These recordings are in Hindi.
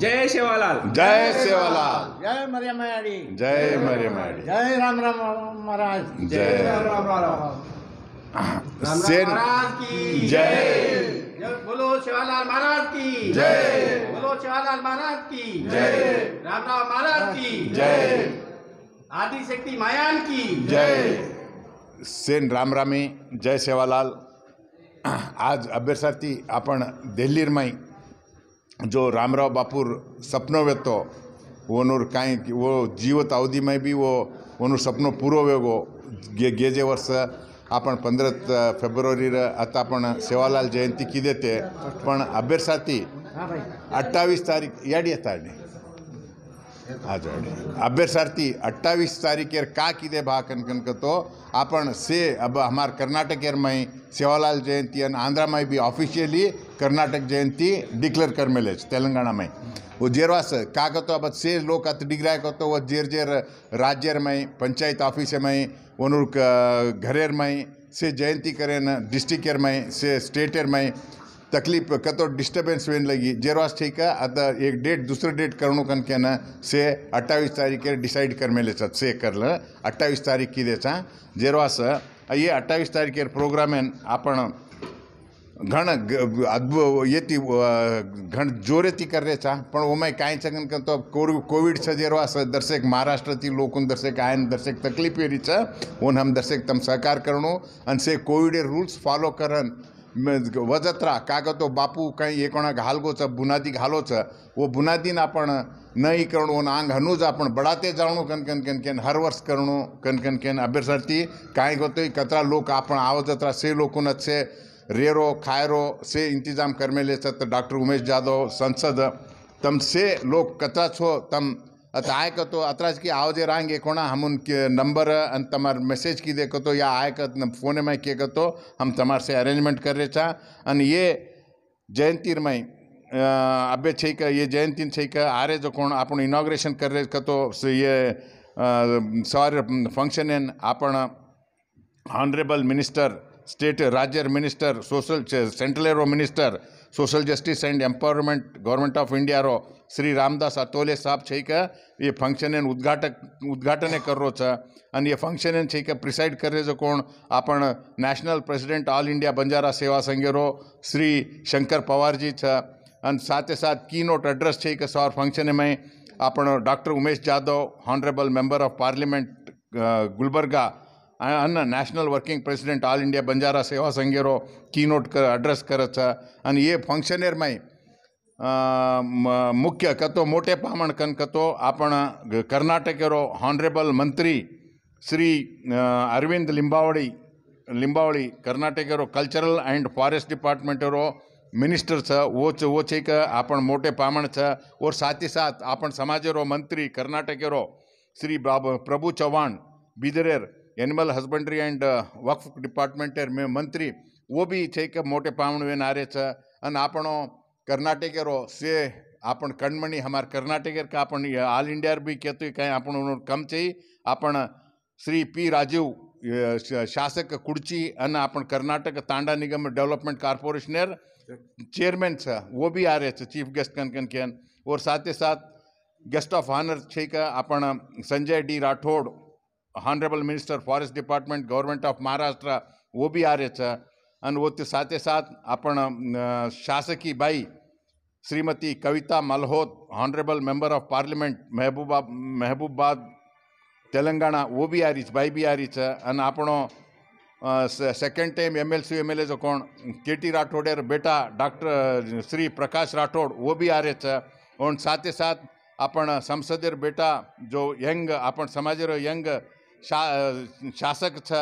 जय सेवालाल जय सेवालाल जय मरियम जय मरियम जय राम राम महाराज जय राम राम महाराज की जय बोलो सेवालाल महाराज की जय बोलो सेवालाल महाराज की जय राम राम महाराज की जय आदि शक्ति मायान की जय सेन राम रामी जय सेवालाल आज अभ्यर्थी अपन दिल्ली में जो रामराव बापुर सपनो वेतो वो नूर काई वो जीवत अवधि में भी वो उन सपनो पूरो वेगो गे गेजे वर्ष आपण पंद्रह फेब्रुवारी आता पण सेवालाल जयंती किदे ते पण अभ्यर्थार्थी अठ्ठावीस तारीख याडी येता अभ्यर्थी अट्ठावी तारीख का किदे भाग अंदक तो आप से अब हमार कर्नाटक मई सेवालाल जयंती आंध्र मई भी ऑफिशियली कर्नाटक जयंती डिक्लेयर कर मेले तेलंगाना मई वो जेरवास का तो अब से लोग अत डिग्रा को तो वो जेर जेर राज्य मई पंचायत ऑफिस मई वनुर घरेर मई से जयंती करें डिस्ट्रिक्टर मई से स्टेटर मई तकलीफ़ कतो डिस्टर्बेंस वेन लगी जेरवास ठीक है अत एक डेट दूसरे डेट करनो कन के न से 28 तारीख़ डिसाइड कर मेले छ से करला अट्ठाईस तारीख़ की देसां जेरवास ये तारीख के प्रोग्राम एन आपण घण अद्भुत येती घण जोरे ती करायचा पण ओमे काय चकन क तो कोर छ जेरो असं दर्शक ती लोकन दर्शक आयन दर्शक तकलीफ छ ओन हम दर्शक तम सहकार करणो अन से कोविड रूल्स फॉलो करन वजत्रा का तो बापू कहीं एक घालगो बुनादी घालो वो बुनादी ना अपन नहीं करण वो नांग हनुज आप बड़ाते जाणो कन कन कन कन हर वर्ष करणो कन कन कन अभ्यर्थी कहीं को तो कतरा लोग आप आवजत्रा से लोगों से रेरो खायरो से इंतजाम करमेले में डॉक्टर उमेश जादव संसद तम से लोग कतरा छो तम ಅತ್ ಆಯ್ಕತ್ತು ಅತ್ರಾಜ್ಕಿ ಆವಜೆ ರಾಂಗ್ ಏಕೋಣ ಹಮುನ್ಕೆ ನಂಬರ್ ಅಂತ ತಮಾರ್ मैसेज की देखो तो या आय का फोन में के तो हम तमार से अरेंजमेंट कर रहे छा अन ये जयंती में अबे छे ये जयंती छे आ आरे जो कोण आपण इनॉग्रेशन कर रहे का तो ये सॉरी फंक्शन एन आप हॉनरेबल मिनिस्टर स्टेट राज्य मिनिस्टर सोशल सेंट्रल एरो minister social justice and empowerment government of India रो श्री रामदास अतोले साहब छ ये फंक्शन उद्घाटक उद्घाटन कर रो अन ये फंक्शन छ प्रिसाइड कर रहे जो कोण आप national president all India Banjara Seva Sangh रो श्री शंकर पवार जी छ अन साथ साथ की नोट एड्रेस सौर फंक्शन में आप doctor Umesh Jadhav honourable member of parliament Gulbarga અના national working president all India Banjara Seva સંગિરો કી નોટ એડ્રેસ કરે છે અને એ ફંક્શનર માં મુખ્ય કતો મોટે પામણ કતો આપણ કર્ણાટકેરો ઓનરેબલ મંત્રી શ્રી અરવિંદ લિંબાવડી લિંબાવળી કર્ણાટકેરો કલ્ચરલ એન્ડ ફોરેસ્ટ ડિપાર્ટમેન્ટરો મિનિસ્ટર સ ઓચ ઓચ કે આપણ મોટે પામણ છે ઓર સાથી સાથ આપણ સમાજરો મંત્રી કર્ણાટકેરો શ્રી પ્રભુ ચવણ બિદરે एनिमल हस्बेंड्री एंड वक्फ डिपार्टमेंटेर में मंत्री वो भी थे कि मोटे पावण वेन आ रहे थे अपनों कर्नाटके रो से आप कणमणि हमार कर्नाटकर का अपन ऑल इंडिया भी कहते कहीं अपन कम चाहिए आप श्री पी राजीव शासक कुर्ची अन अपन कर्नाटक तांडा निगम डेवलपमेंट कारपोरेशनर चेयरमैन छ वो भी आ रहे थे चीफ गेस्ट कन कन के और साथ ही साथ गेस्ट ऑफ ऑनर छ अपन Sanjay D Rathod honourable minister forest department government of Maharashtra वो भी आ रहे थे अन्न वो तो साथ साथ अपन शासकीय बाई Shrimati Kavita Maloth honourable member of parliament Mahabuba Mahabubabad Telangana वो भी आ रही बाई भी आ रही है अन्न second time M M L C L A जो कौन के टी राठौड़े बेटा डॉक्टर श्री प्रकाश राठौड़ वो भी आ रहे थे और साथ साथ अपन संसदीय बेटा जो यंग अपन समाज रो यंग શા શાસક છે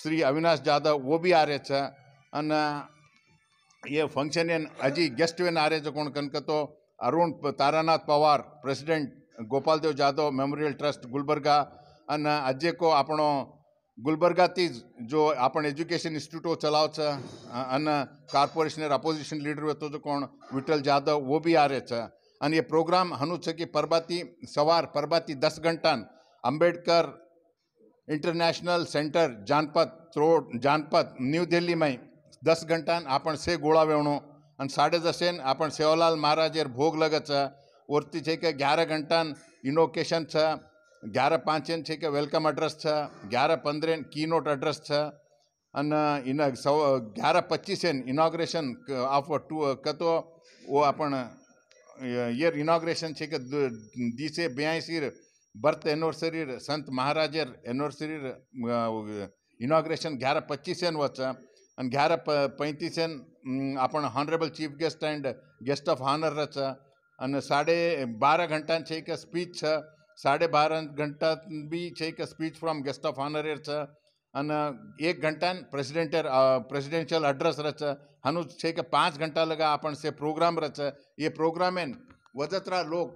શ્રી અવિનાશ જાદવ वो बि आरे છે અને એ ફંક્શન એન હજી ગેસ્ટ વેન આરે છે કોણ કનકતો Arun Taranath Pawar president Gopaldev Jadhav memorial trust Gulbarga અને આજે કો આપણો ગુલબર્ગાથી જ જો આપણ એજ્યુકેશન ઇન્સ્ટિટ્યૂટો ચલાવ છે અને કોર્પોરેશનર ઓપોઝિશન લીડર હતો જો કોણ વિઠ્ઠલ જાદવ વો બી આરે છે અને એ પ્રોગ્રામ હનુ છે કે પરબાતી સવાર પરબાતી દસ ઘંટાન અંબેડકર इंटरनेशनल सेंटर जानपत त्रोड जानपत न्यू दिल्ली में दस घंटान आपण से गोळा वेवणो आणि साडे दशेन आपण सेवालाल महाराजेर भोग लगत ઓરતી છે કે અગિયાર ઘંટાન ઇનોકેશન છે અગિયાર પાંચેન છે કે વેલકમ એડ્રેસ છે અગિયાર પંદરેન કીનોટ એડ્રેસ છે અને એના સૌ અગિયાર પચીસેન ઇનોગ્રેશન ઓફ ટુ કતો ઓ આપણ યર ઇનોગ્રેશન છે કે દિવસે બ્યાસી बर्थ एनिवर्सरी संत महाराजर एनिवर्सरी इनॉग्रेशन ग्यारह पच्चीसेन वचा आणि ग्यारह पैतीसेन आपण honourable chief guest and guest of honour रचा અને સાડે બાર ઘંટા છે એક સ્પીચ છે સાડે બાર ઘંટા બી છે એક speech from guest of honour છે અને એક ઘંટા પ્રેસિડેન્ટ પ્રેસિડેન્શિયલ અડ્રેસ રચે આનું છે કે પાંચ ઘંટા લગા આપણને પ્રોગ્રામ રચે એ પ્રોગ્રામે વજતરા લોક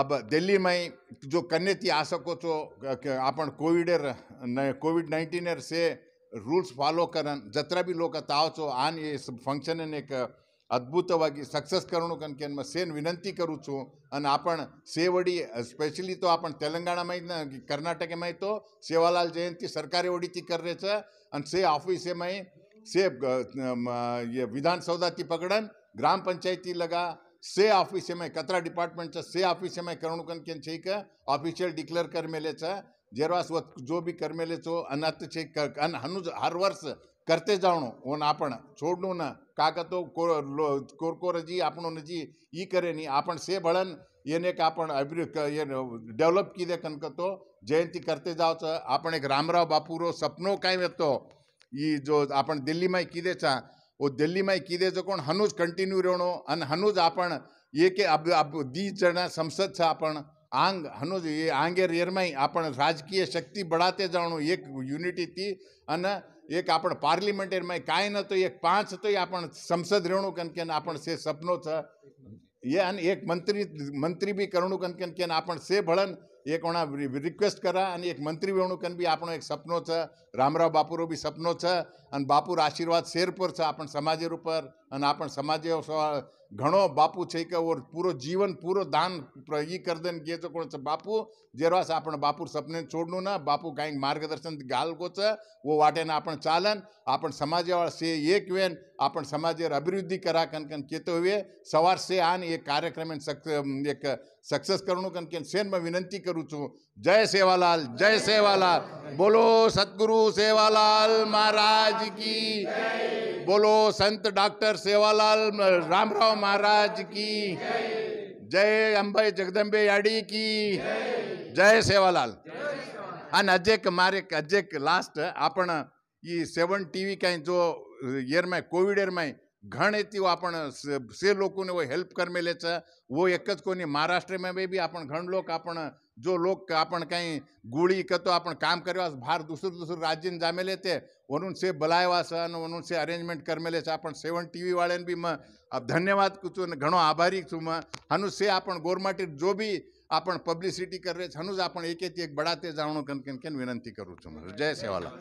अब दिल्ली में जो कन्ने थी आ सको तो आप कोविडर कोविड नाइन्टीनर से रूल्स फॉलो करन जत्रा भी लोग ताव चो तो आन ये फंक्शन एक अद्भुत सक्सेस करणु कन के मैं सेन विनंती करू छू अन आप वड़ी स्पेशली तो आप तेलंगाणा में कर्नाटक में तो सेवालाल जयंती सरकारी वड़ी थी कर रहे थे अन से ऑफिस में से ये विधानसौदा थी पकड़न ग्राम पंचायती लगा से ऑफिस में ಕತ್ರಾ डिपार्टमेंट ಸೇ ऑफिस में ಕರುಣಕನ್ ಕೆನ್ ಚೇಕ ऑफिशियल ಡಿಕ್ಲೇರ್ कर मेले छ जेरवास वत जो भी कर मेले छो अनत छे अन हनु हर वर्ष करते जाणो ओन आपण छोडनो तो कोर कोरकोर जी आपणो नजी ई करे नी आपन से भळन येने का आपण ये दे कन कतो जयंती करते जाओ छ आपन एक रामराव रो सपनो काय वेतो ई जो आपन दिल्ली में किदे छा वो दिल्ली में कीधे जो कोण हनूज कंटिन्यू रहणो आणि हनूज आपण ये के अब अब दी जणा संसद छा आपण आंग हनूज ये आंगे रेरमाई आपण राजकीय शक्ती बढाते जाणो एक युनिटी ती आणि એક आपण પાર્લિમેન્ટરીમાં કાંઈ નહોતું એક પાંચ તો એ આપણ સંસદ રહેણું કેમ કે આપણ છે સપનો છે ये आणि एक मंत्री मंत्री भी बी कन केन आप से भड़न एक वहाँ रिक्वेस्ट करा अन एक मंत्री वेवणूकन भी आपनों एक सपनो छ रामराव बापूरो भी सपनो छ बापूर आशीर्वाद शेर पर छ समाज समाजेर उपर आणि आपण घणो बापू छ के और पूरो जीवन पूरो दान ई कर देन गे तो कोण बापू जेरवास आपण बापूर सपने छोडनो ना बापू कहीं मार्गदर्शन घालगोच वो वाटे ना आपण चालन समाज वाला से एक वेन આપણ સમાજે રબીૃતિ કરાકન કન કેતો હવે સવાર સે આન એક કાર્યક્રમ એન સક્સેસ કરણો કન કેન સેનમાં વિનંતી કરું છું જય સેવાલાલ જય સેવાલાલ બોલો સદ્ગુરુ સેવાલાલ મહારાજ કી જય બોલો સંત ડોક્ટર સેવાલાલ રામરાવ મહારાજ કી જય જય અંબે જગદમ્બે્યાડી કી જય જય સેવાલાલ જય સેવાલાલ આ નજેક મારે કજેક લાસ્ટ આપણ ઈ 7 ટીવી કઈ જો ગેરમાં કોવિડરમાં ઘણેતીઓ આપણ સે લોકો ને હેલ્પ કરમેલે છે વો એક જ કોની મહારાષ્ટ્ર મે બી આપણ ઘણ લોક આપણ જો લોક આપણ કાઈ ગુળી કતો આપણ કામ કર્યો ભાર દુસર દુસર રાજ્ય ને જામ લેતે વરુન સે બલાયવાસન વરુન સે અરેન્જમેન્ટ કરમેલે છે આપણ સવન ટીવી વાલેન બી મ આભાર કચું ને ઘણો આભારી છુ મ હનુ સે આપણ ગોરમાટી જો બી આપણ પબ્લિસિટી કર રે છ હનુ જ આપણ એકેતી એક બડાતે જાવણો કન કેન કેન વિનંતી કરું છું જય સેવાલા